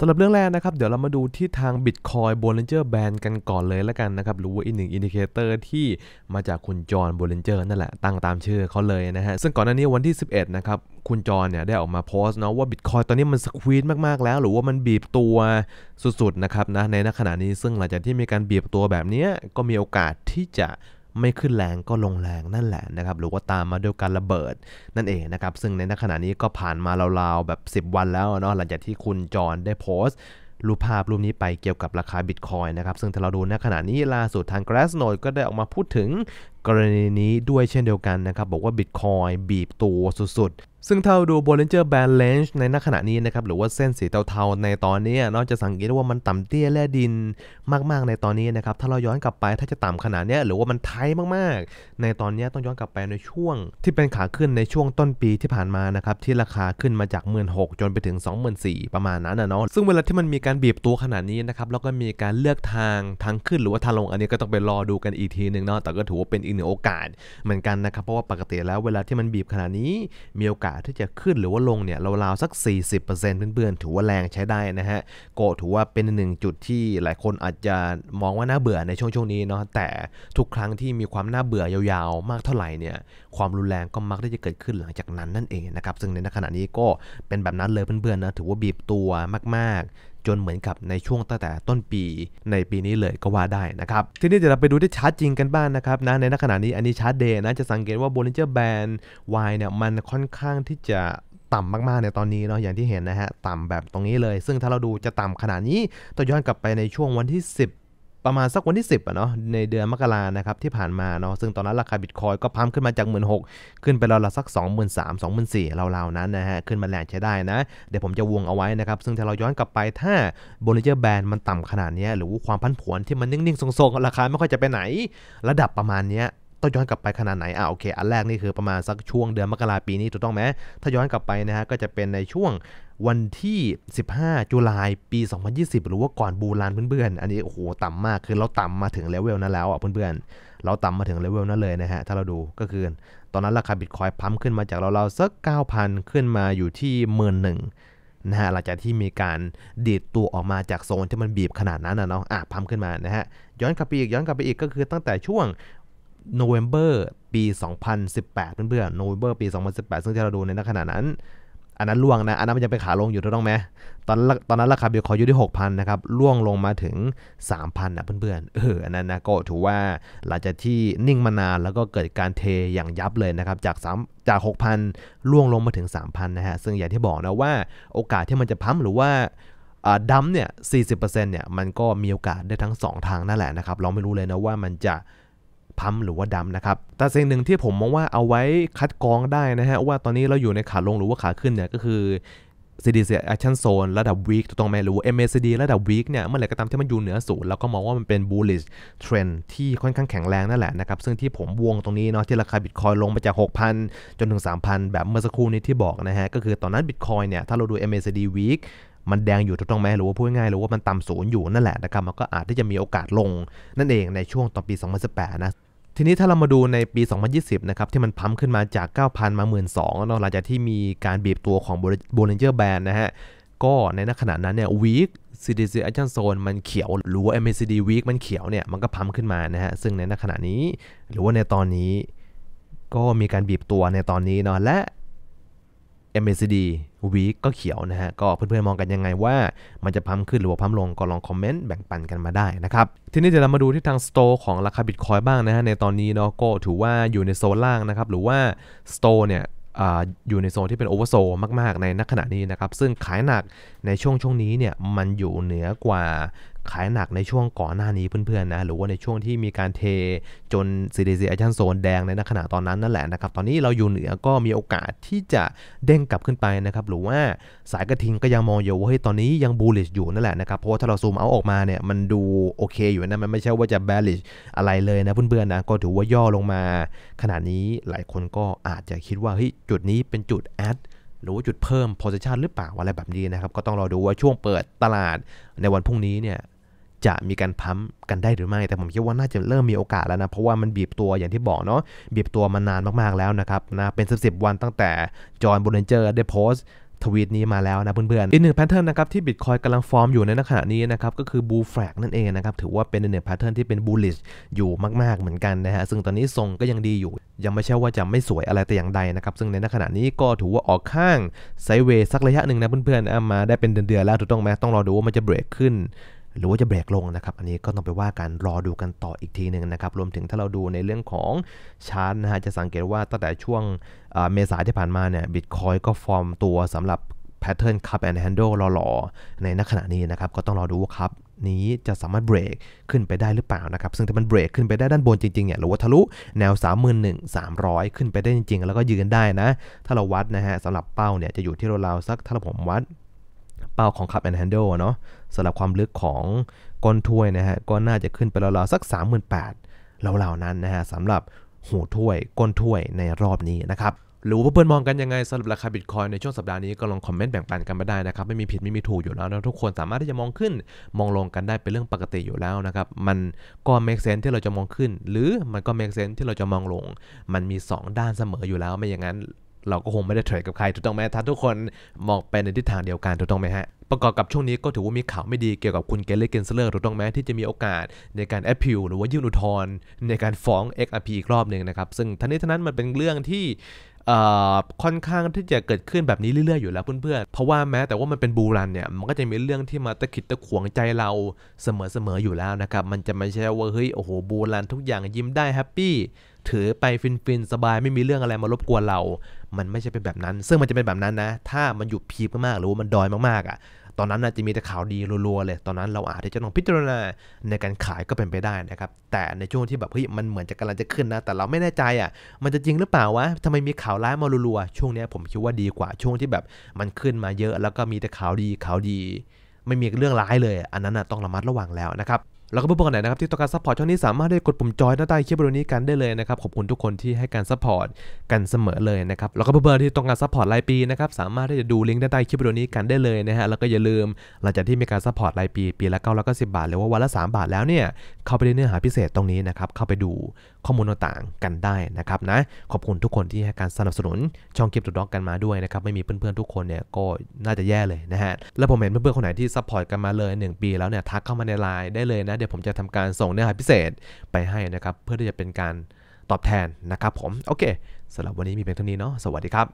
สำหรับเรื่องแรกนะครับ เดี๋ยวเรามาดูที่ทาง Bitcoin Bollinger Band กันก่อนเลยละกันนะครับ หรือว่าอีกหนึ่งอินดิเคเตอร์ที่มาจากคุณจอห์นโบลินเจอร์นั่นแหละ ตั้งตามชื่อเขาเลยนะฮะ ซึ่งก่อนหน้านี้วันที่ 11 นะครับ คุณจอห์นเนี่ยได้ออกมาโพสต์เนาะว่า Bitcoin ตอนนี้มันสควีดมากๆแล้ว หรือว่ามันบีบตัวสุด ๆ นะครับนะในขณะนี้ซึ่งหลังจากที่มีการบีบตัวแบบนี้ก็มีโอกาสที่จะไม่ขึ้นแรงก็ลงแรงนั่นแหละนะครับ หรือว่าตามมาด้วยการระเบิดนั่นเองนะครับ ซึ่งในขณะนี้ก็ผ่านมาราวๆแบบ 10 วันแล้วเนาะหลังจากที่คุณจอนได้โพสต์ รูปภาพรูปนี้ไปเกี่ยวกับราคาบิตคอยนะครับ ซึ่งถ้าเราดูในขณะนี้ล่าสุดทางกราสโนดก็ได้ออกมาพูดถึงกรณีนี้ด้วยเช่นเดียวกันนะครับบอกว่าบิตคอยบีบตัวสุดซึ่งถ้าดูโบลิเจอร์แบ n นช์ n g e ในขณะนี้นะครับหรือว่าเส้นสีเทาๆ ในตอนนี้เนาะจะสังเกตว่ามันต่ำเตี้ยและดินมากๆในตอนนี้นะครับถ้าเราย้อนกลับไปถ้าจะต่ำขนาดนี้หรือว่ามันไทยมากๆ ในตอนนี้ต้องย้อนกลับไป ในช่วงที่เป็นขาขึ้นในช่วงต้นปีที่ผ่านมานะครับที่ราคาขึ้นมาจาก 1 6ื่นจนไปถึง 2 4 0 0 0ประมาณนั้นนะเนาะซึ่งเวลาที่มันมีการบีบตัวขนาดนี้นะครับแล้วก็มีการเลือกทางทางขึ้นหรือว่าทางลงอันนี้ก็ต้องไปรอดูกันอีกทีหนึ่งเนาะแต่ก็ถือว่าเป็นอีกหนึ่งโอกาสเหมือนกันนะครับ เพราะว่าปกติแล้วเวลาที่มันบีบขนาดนี้มีโอกาสาสที่จะขึ้นหรือว่าลงเนี่ยราวๆสัก 40%เพื่อนๆถือว่าแรงใช้ได้นะฮะก็ถือว่าเป็นหนึ่งจุดที่หลายคนอาจจะมองว่าน่าเบื่อในช่วงช่วงนี้เนาะแต่ทุกครั้งที่มีความน่าเบื่อยาวๆ มากเท่าไหร่เนี่ยความรุนแรงก็มักได้จะเกิดขึ้นหลังจากนั้นนั่นเองนะครับซึ่งในขณะนี้ก็เป็นแบบนั้นเลยเพื่อนๆนะถือว่าบีบตัวมากจนเหมือนกับในช่วงตั้งแต่ต้นปีในปีนี้เลยก็ว่าได้นะครับ ทีนี้เดี๋ยวเราไปดูที่ชาร์จจริงกันบ้างนะครับนะในขณะนี้ อันนี้ชาร์จเดย์นะจะสังเกตว่าโบริเจอร์แบนด์วายเนี่ยมันค่อนข้างที่จะต่ำมากๆในตอนนี้เนาะอย่างที่เห็นนะฮะ ต่ำแบบตรงนี้เลย ซึ่งถ้าเราดูจะต่ำขนาดนี้ต่อย้อนกลับไปในช่วงวันที่ 10ประมาณสักวันที่ 10อ่ะเนาะในเดือนมกรานะครับที่ผ่านมาเนาะซึ่งตอนนั้นราคาบิตคอยก็พัมขึ้นมาจาก 1 6 0หกขึ้นไปราวๆสัก 2 3 0 0 0 2 4 0 0เราๆนั้นนะฮะขึ้นมาแรงใช้ได้นะเดี๋ยวผมจะวงเอาไว้นะครับซึ่งถ้าเราย้อนกลับไปถ้าบริเจอร์แบนด์มันต่ำขนาดนี้หรือความพันผวนที่มันนิ่งๆทรงๆ ราคาไม่ค่อยจะไปไหน ระดับประมาณนี้ต้องย้อนกลับไปขนาดไหนอ่าโอเค อันแรกนี่คือประมาณสักช่วงเดือนมกราปีนี้ถูกต้องไหมถ้าย้อนกลับไปนะฮะก็จะเป็นในช่วงวันที่ 15 จุลายปี 2020 หรือว่าก่อน บูรานเพื่อนๆ อันนี้โอ้โห ต่ำมาก คือ เราต่ำมาถึงเลเวลนั้นแล้วอ่ะเพื่อนๆเราต่ำมาถึงเลเวลนั้นเลยนะฮะ ถ้าเราดูก็คือ ตอนนั้นราคาบิตคอยพัมขึ้นมาจากเราๆสัก 9,000 ขึ้นมาอยู่ที่หมื่นหนึ่งนะฮะหลังจากที่มีการดีดตัวออกมาจากโซนที่มันบีบขนาดนั้นนะเนาะอ่ะพัมขึ้นมานะฮะย้อนกลับไปอีกย้อนกลับไปอีกก็คือตั้งแต่ช่วงโนเวม ber ปี 2018เพื่อนๆโนเวม ber ปี 2018 ซึ่งที่เราดูในขณะนั้นอันนั้นล่วงนะ อันนั้นมันยังเป็นขาลงอยู่ถูกต้องไหม ตอนตอนนั้นราคาบิตคอยอยู่ที่ 6,000นะครับล่วงลงมาถึง 3,000นะเพื่อนๆเออ อันนั้นนะก็ถือว่าหลังจากที่นิ่งมานานแล้วก็เกิดการเทอย่างยับเลยนะครับจาก3จาก 6,000ล่วงลงมาถึง3,000นะฮะ ซึ่งอย่างที่บอกนะว่าโอกาสที่มันจะพัมหรือว่าดัมเนี่ย40%เนี่ยมันก็มีโอกาสได้ทั้ง 2 ทางนั่นแหละนะครับเราไม่รู้เลยนะว่ามันจะพัมหรือว่าดำนะครับ แต่สิ่งหนึ่งที่ผมมองว่าเอาไว้คัดกรองได้นะฮะว่าตอนนี้เราอยู่ในขาลงหรือว่าขาขึ้นเนี่ยก็คือ CDC Action Zone ระดับ Week ถูกต้องไหมหรือ MACD ระดับ Week เนี่ยเมื่อไหร่ก็ตามที่มันอยู่เหนือศูนย์แล้วก็มองว่ามันเป็น bullish trend ที่ค่อนข้างแข็งแรงนั่นแหละนะครับซึ่งที่ผมวงตรงนี้เนาะที่ราคา bitcoin ลงมาจาก 6,000จนถึง3,000แบบเมื่อสักครู่นี้ที่บอกนะฮะก็คือตอนนั้น bitcoin เนี่ยถ้าเราดู MACD Week มันแดงอยู่ถูกต้องไหมหรือว่าพูดง่ายหรือว่ามันต่ำศูนย์อยู่นั่นแหละนะครับมันก็อาจที่จะมีโอกาสลงนั่นเองในช่วงตอนปี 2018นะทีนี้ถ้าเรามาดูในปี 2020 นะครับ ที่มันพัมขึ้นมาจาก 9,000 มา 1 2ื่นนาหลังจากที่มีการบีบตัวของโบลินเจอร์แบนด์นะฮะ ก็ในขณะนั้นเนี่ยวีค CDC Action Zone มันเขียวหรือว่า MACD Week มันเขียวเนี่ย มันก็พัมขึ้นมานะฮะ ซึ่งในขณะนี้ หรือว่าในตอนนี้ก็มีการบีบตัวในตอนนี้เนาะและ MACD Week ก็เขียวนะฮะ ก็เพื่อนๆ มองกันยังไงว่ามันจะพัมขึ้นหรือว่าพัมลงก็ลองคอมเมนต์แบ่งปันกันมาได้นะครับ ทีนี้เดี๋ยวเรามาดูที่ทางสโตของราคาบิตคอยบ้างนะฮะในตอนนี้เนาะก็ถือว่าอยู่ในโซนล่างนะครับหรือว่าสโตเนี่ยออยู่ในโซนที่เป็นโอเวอร์โซมากๆ ในนักขณะนี้นะครับซึ่งขายหนักในช่วงช่วงนี้เนี่ยมันอยู่เหนือกว่าขายหนักในช่วงก่อนหน้านี้เพื่อน ๆ นะ หรือว่าในช่วงที่มีการเทจนซีดีซีแอชันโซนแดงในขณะตอนนั้นนั่นแหละนะครับตอนนี้เราอยู่เหนือก็มีโอกาสที่จะเด้งกลับขึ้นไปนะครับ หรือว่าสายกระทิงก็ยังมองอยู่ว่าเฮ้ยตอนนี้ยังบูลลิชอยู่นั่นแหละนะครับ เพราะว่าถ้าเราซูมเอาออกมาเนี่ย มันดูโอเคอยู่นะมันไม่ใช่ว่าจะแบลิชอะไรเลยนะ เพื่อนๆนะก็ถือว่าย่อลงมาขณะนี้หลายคนก็อาจจะคิดว่าเฮ้ยจุดนี้เป็นจุดแอดหรือว่าจุดเพิ่ม position หรือเปล่าอะไรแบบนี้นะครับ ก็ต้องรอดูว่าช่วงเปิดตลาดในวันพรุ่งนี้เนี่ย จะมีการพัมกันได้หรือไม่ แต่ผมคิดว่าน่าจะเริ่มมีโอกาสแล้วนะ เพราะว่ามันบีบตัวอย่างที่บอกเนาะ บีบตัวมานานมากๆแล้วนะครับนะเป็นสิบสิบวันตั้งแต่จอห์นบูเลนเจอร์ได้โพสต์ทวีตนี้มาแล้วนะเพื่อนๆ อีกหนึ่งแพทเทิร์นนะครับที่บิตคอยกำลังฟอร์มอยู่ในขณะนี้นะครับก็คือบูแฟกนั่นเองนะครับ ถือว่าเป็นหนึ่งแพทเทิร์นที่เป็นบูลลิชอยู่มาก ๆเหมือนกันนะฮะ ซึ่งตอนนี้ทรงก็ยังดีอยู่ ยังไม่ใช่ว่าจะไม่สวยอะไรแต่อย่างใดนะครับ ซึ่งในขณะนี้ก็ถือว่าออกข้างไซเวสักระยะหนึ่งนะเพื่อนๆมาได้เป็นเดือนๆแล้วถูกต้องไหมต้องรอดูว่ามันจะเบรกขึ้นหรือว่าจะเบรกลงนะครับ อันนี้ก็ต้องไปว่ากันรอดูกันต่ออีกทีหนึ่งนะครับ รวมถึงถ้าเราดูในเรื่องของชาร์ตนะฮะ จะสังเกตว่าตั้งแต่ช่วงเมษาที่ผ่านมาเนี่ยบิตคอยก็ฟอร์มตัวสำหรับแพทเทิร์นคับแอนด์แฮนด์ลหล่อๆ ในกขณะนี้นะครับ ก็ต้องรอดูว่าครับนี้จะสามารถเบรกขึ้นไปได้หรือเปล่านะครับ ซึ่งถ้ามันเบรกขึ้นไปได้ด้านบนจริงๆเนี่ยหรือว่าทะลุแนว31,300ขึ้นไปได้จริงๆ แล้วก็ยืนได้นะถ้าเราวัดนะฮะสำหรับเป้าเนี่ยจะอยู่ที่ราวๆสักถ้าผมวัดเป้าของ Cup and Handle เนาะสำหรับความลึกของก้นถ้วยนะฮะก็น่าจะขึ้นไปราวๆ สัก38,000เหล่านั้นนะฮะสำหรับหูถ้วยก้นถ้วยในรอบนี้นะครับหรือว่าเพื่อนมองกันยังไงสำหรับราคาบิตคอยในช่วงสัปดาห์นี้ก็ลองคอมเมนต์แบ่งปันกันมาได้นะครับ ไม่มีผิดไม่มีถูกอยู่แล้วนะทุกคนสามารถที่จะมองขึ้นมองลงกันได้เป็นเรื่องปกติอยู่แล้วนะครับมันก็ make sense ที่เราจะมองขึ้น หรือมันก็ make sense ที่เราจะมองลงมันมี 2 ด้านเสมออยู่แล้วไม่อย่างนั้นเราก็คงไม่ได้เทรดกับใครถูกต้องไหมถ้าทุกคนมองไปในทิศทางเดียวกันถูกต้องไหมฮะประกอบกับช่วงนี้ก็ถือว่ามีข่าวไม่ดีเกี่ยวกับคุณเกลเลเกนเซเลอร์ถูกต้องไหมที่จะมีโอกาสในการแอปพิวหรือว่ายื่นอุทธรณ์ในการฟ้อง XRP อีกรอบหนึ่งนะครับ ซึ่งทั้งนี้ทั้งนั้นมันเป็นเรื่องที่ค่อนข้างที่จะเกิดขึ้นแบบนี้เรื่อยๆอยู่แล้วเพื่อนๆเพราะว่าแม้แต่ว่ามันเป็นบูรันเนี่ยมันก็จะมีเรื่องที่มาตะขิดตะขวงใจเราเสมอๆอยู่แล้วนะครับมันจะไม่ใช่ว่าเฮ้ยโอ้โหบูรันทุกอย่างยิ้มได้แฮปปี้ถือไปฟินๆสบายไม่มีเรื่องอะไรมารบกวนเรา มันไม่ใช่เป็นแบบนั้น ซึ่งมันจะเป็นแบบนั้นนะ ถ้ามันหยุดพีคมากๆ หรือว่ามันดอยมากๆอะ่ะ ตอนนั้นนะจะมีแต่ข่าวดีรัวๆ เลย ตอนนั้นเราอาจจะต้องพิจารณาในการขายก็เป็นไปได้นะครับ แต่ในช่วงที่แบบเฮ้ยมันเหมือนจะกำลังจะขึ้นนะ แต่เราไม่แน่ใจอะ่ะ มันจะจริงหรือเปล่าวะทำไมมีข่าวร้ายมารัวๆ ช่วงนี้ผมคิดว่าดีกว่า ช่วงที่แบบมันขึ้นมาเยอะ แล้วก็มีแต่ข่าวดีข่าวดี ไม่มีเรื่องร้ายเลย อันนั้นนะต้องระมัดระวังแล้วนะครับแล้วก็เพื่อนๆไหนนะครับที่ต้องการซัพพอร์ตช่องนี้สามารถได้กดปุ่มจอยหน้าใต้คลิปวิดีโอนี้กันได้เลยนะครับขอบคุณทุกคนที่ให้การซัพพอร์ตกันเสมอเลยนะครับแล้วก็เพื่อนๆที่ต้องการซัพพอร์ตรายปีนะครับสามารถที่จะดูลิงก์ด้านใต้คลิปวิดีโอนี้กันได้เลยนะฮะแล้วก็อย่าลืมหลังจากที่มีการซัพพอร์ตรายปีปีละเก้าแล้วก็สิบบาท หรือว่าวันละสามบาทแล้วเนี่ยเข้าไปในเนื้อหาพิเศษตรงนี้นะครับเข้าไปดูข้อมูลต่างๆกันได้นะครับนะขอบคุณทุกคนที่ให้การสนับสนุนช่องคลิปตุดด็อกกันมาด้วยนะครับไม่มีเพื่อนๆทุกคนเนี่ยก็น่าจะแย่เลยนะฮะแล้วผมเห็นเพื่อนๆคนไหนที่ซัพพอร์ตกันมาเลย 1 ปีแล้วเนี่ยทักเข้ามาในไลน์ได้เลยนะเดี๋ยวผมจะทำการส่งเนื้อหาพิเศษไปให้นะครับ เพื่อที่จะเป็นการตอบแทนนะครับผมโอเคสำหรับวันนี้มีเพียงเท่านี้เนาะสวัสดีครับ